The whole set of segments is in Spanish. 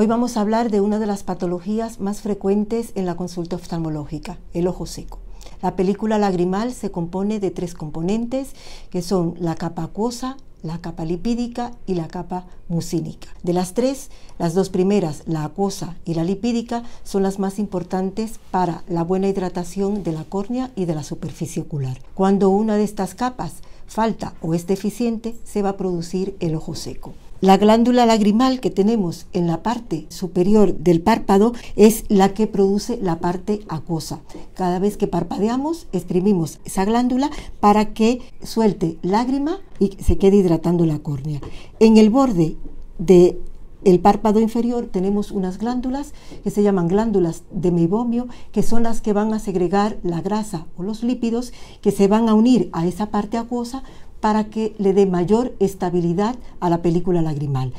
Hoy vamos a hablar de una de las patologías más frecuentes en la consulta oftalmológica, el ojo seco. La película lagrimal se compone de tres componentes, que son la capa acuosa, la capa lipídica y la capa mucínica. De las tres, las dos primeras, la acuosa y la lipídica, son las más importantes para la buena hidratación de la córnea y de la superficie ocular. Cuando una de estas capas falta o es deficiente, se va a producir el ojo seco. La glándula lagrimal que tenemos en la parte superior del párpado es la que produce la parte acuosa. Cada vez que parpadeamos, exprimimos esa glándula para que suelte lágrima y se quede hidratando la córnea. En el borde de el párpado inferior tenemos unas glándulas que se llaman glándulas de meibomio, que son las que van a segregar la grasa o los lípidos que se van a unir a esa parte acuosa para que le dé mayor estabilidad a la película lagrimal.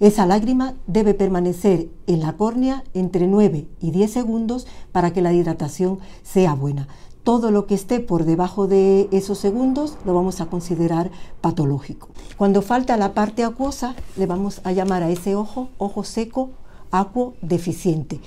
Esa lágrima debe permanecer en la córnea entre 9 y 10 segundos para que la hidratación sea buena. Todo lo que esté por debajo de esos segundos lo vamos a considerar patológico. Cuando falta la parte acuosa, le vamos a llamar a ese ojo ojo seco acuo deficiente.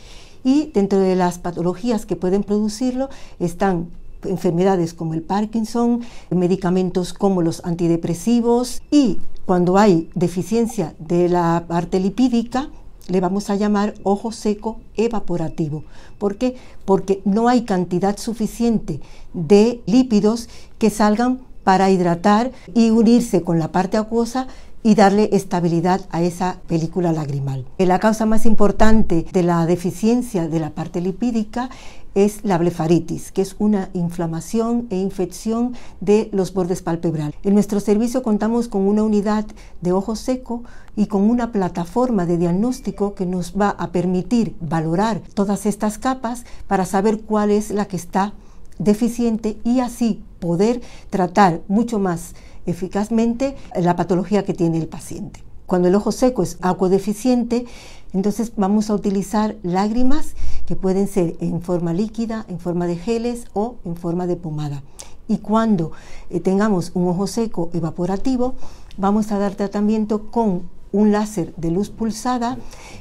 Y dentro de las patologías que pueden producirlo están enfermedades como el Parkinson, medicamentos como los antidepresivos y cuando hay deficiencia de la parte lipídica, le vamos a llamar ojo seco evaporativo. ¿Por qué? Porque no hay cantidad suficiente de lípidos que salgan para hidratar y unirse con la parte acuosa y darle estabilidad a esa película lagrimal. La causa más importante de la deficiencia de la parte lipídica es la blefaritis, que es una inflamación e infección de los bordes palpebrales. En nuestro servicio contamos con una unidad de ojo seco y con una plataforma de diagnóstico que nos va a permitir valorar todas estas capas para saber cuál es la que está deficiente y así poder tratar mucho más eficazmente la patología que tiene el paciente. Cuando el ojo seco es acuodeficiente, entonces vamos a utilizar lágrimas que pueden ser en forma líquida, en forma de geles o en forma de pomada. Y cuando eh, tengamos un ojo seco evaporativo, vamos a dar tratamiento con un láser de luz pulsada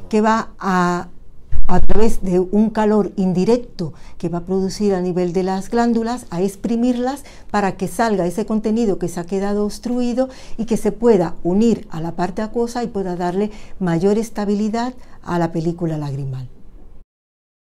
que va a a través de un calor indirecto que va a producir a nivel de las glándulas, a exprimirlas para que salga ese contenido que se ha quedado obstruido y que se pueda unir a la parte acuosa y pueda darle mayor estabilidad a la película lagrimal.